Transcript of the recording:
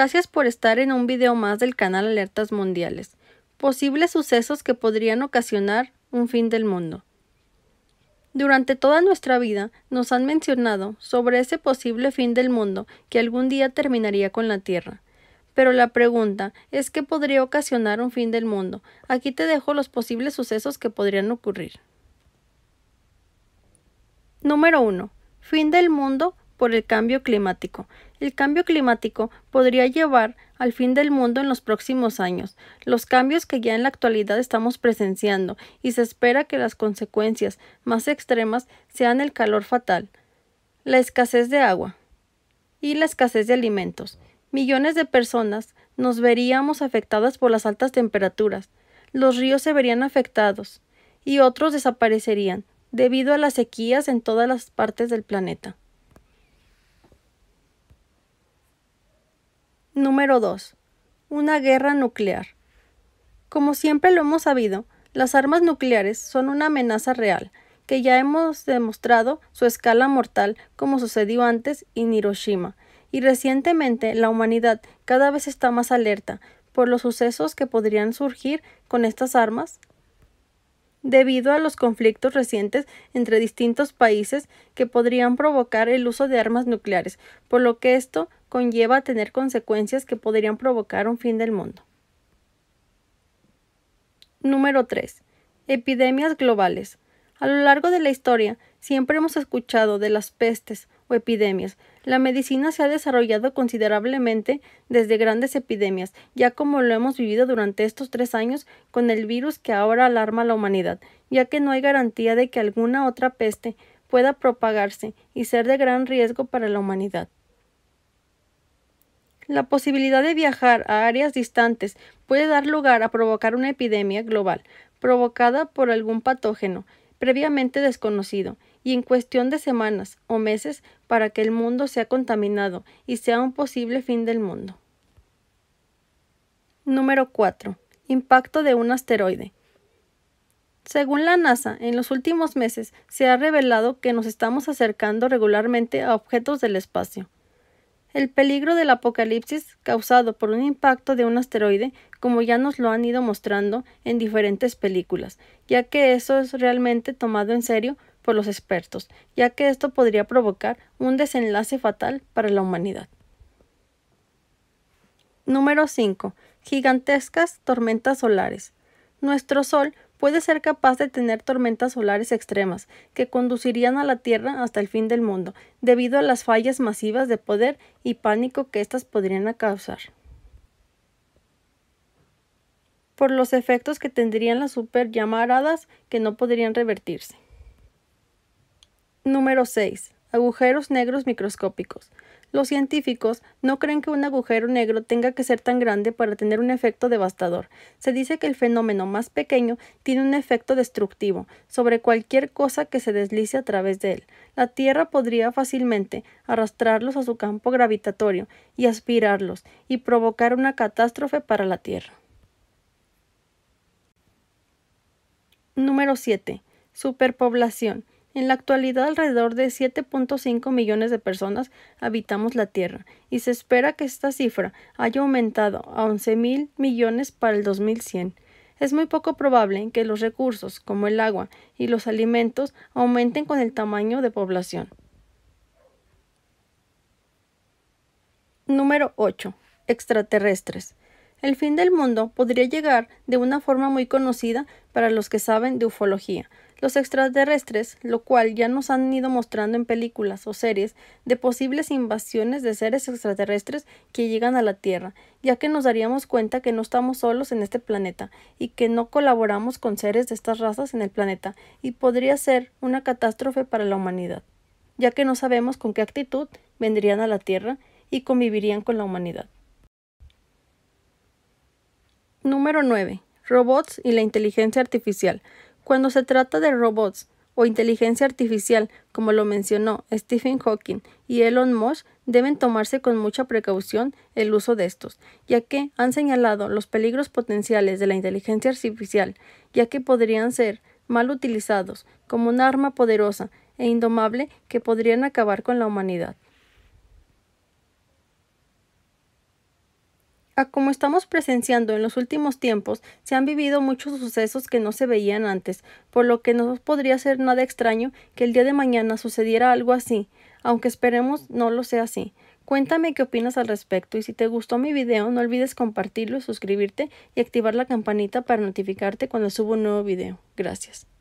Gracias por estar en un video más del canal Alertas Mundiales. Posibles sucesos que podrían ocasionar un fin del mundo. Durante toda nuestra vida nos han mencionado sobre ese posible fin del mundo que algún día terminaría con la Tierra. Pero la pregunta es qué podría ocasionar un fin del mundo. Aquí te dejo los posibles sucesos que podrían ocurrir. Número 1. Fin del mundo por el cambio climático. El cambio climático podría llevar al fin del mundo en los próximos años, los cambios que ya en la actualidad estamos presenciando, y se espera que las consecuencias más extremas sean el calor fatal, la escasez de agua y la escasez de alimentos. Millones de personas nos veríamos afectadas por las altas temperaturas, los ríos se verían afectados, y otros desaparecerían, debido a las sequías en todas las partes del planeta. Número 2. Una guerra nuclear. Como siempre lo hemos sabido, las armas nucleares son una amenaza real, que ya hemos demostrado su escala mortal como sucedió antes en Hiroshima, y recientemente la humanidad cada vez está más alerta por los sucesos que podrían surgir con estas armas debido a los conflictos recientes entre distintos países que podrían provocar el uso de armas nucleares, por lo que esto conlleva a tener consecuencias que podrían provocar un fin del mundo. Número 3. Epidemias globales. A lo largo de la historia, siempre hemos escuchado de las pestes o epidemias. La medicina se ha desarrollado considerablemente desde grandes epidemias, ya como lo hemos vivido durante estos tres años con el virus que ahora alarma a la humanidad, ya que no hay garantía de que alguna otra peste pueda propagarse y ser de gran riesgo para la humanidad. La posibilidad de viajar a áreas distantes puede dar lugar a provocar una epidemia global, provocada por algún patógeno previamente desconocido, y en cuestión de semanas o meses para que el mundo sea contaminado y sea un posible fin del mundo. Número 4. Impacto de un asteroide. Según la NASA, en los últimos meses se ha revelado que nos estamos acercando regularmente a objetos del espacio. El peligro del apocalipsis causado por un impacto de un asteroide, como ya nos lo han ido mostrando en diferentes películas, ya que eso es realmente tomado en serio por los expertos, ya que esto podría provocar un desenlace fatal para la humanidad. Número 5. Gigantescas tormentas solares. Nuestro Sol puede ser capaz de tener tormentas solares extremas, que conducirían a la Tierra hasta el fin del mundo, debido a las fallas masivas de poder y pánico que éstas podrían causar. Por los efectos que tendrían las super llamaradas que no podrían revertirse. Número 6 agujeros negros microscópicos. Los científicos no creen que un agujero negro tenga que ser tan grande para tener un efecto devastador. Se dice que el fenómeno más pequeño tiene un efecto destructivo sobre cualquier cosa que se deslice a través de él. La Tierra podría fácilmente arrastrarlos a su campo gravitatorio y aspirarlos y provocar una catástrofe para la Tierra. Número 7. Superpoblación. En la actualidad, alrededor de 7.5 millones de personas habitamos la Tierra y se espera que esta cifra haya aumentado a 11 mil millones para el 2100. Es muy poco probable que los recursos, como el agua y los alimentos, aumenten con el tamaño de población. Número 8. Extraterrestres. El fin del mundo podría llegar de una forma muy conocida para los que saben de ufología. Los extraterrestres, lo cual ya nos han ido mostrando en películas o series de posibles invasiones de seres extraterrestres que llegan a la Tierra, ya que nos daríamos cuenta que no estamos solos en este planeta y que no colaboramos con seres de estas razas en el planeta, y podría ser una catástrofe para la humanidad, ya que no sabemos con qué actitud vendrían a la Tierra y convivirían con la humanidad. Número 9. Robots y la inteligencia artificial. Cuando se trata de robots o inteligencia artificial, como lo mencionó Stephen Hawking y Elon Musk, deben tomarse con mucha precaución el uso de estos, ya que han señalado los peligros potenciales de la inteligencia artificial, ya que podrían ser mal utilizados como un arma poderosa e indomable que podrían acabar con la humanidad. como estamos presenciando en los últimos tiempos, se han vivido muchos sucesos que no se veían antes, por lo que no podría ser nada extraño que el día de mañana sucediera algo así, aunque esperemos no lo sea así. Cuéntame qué opinas al respecto y si te gustó mi video no olvides compartirlo, suscribirte y activar la campanita para notificarte cuando subo un nuevo video. Gracias.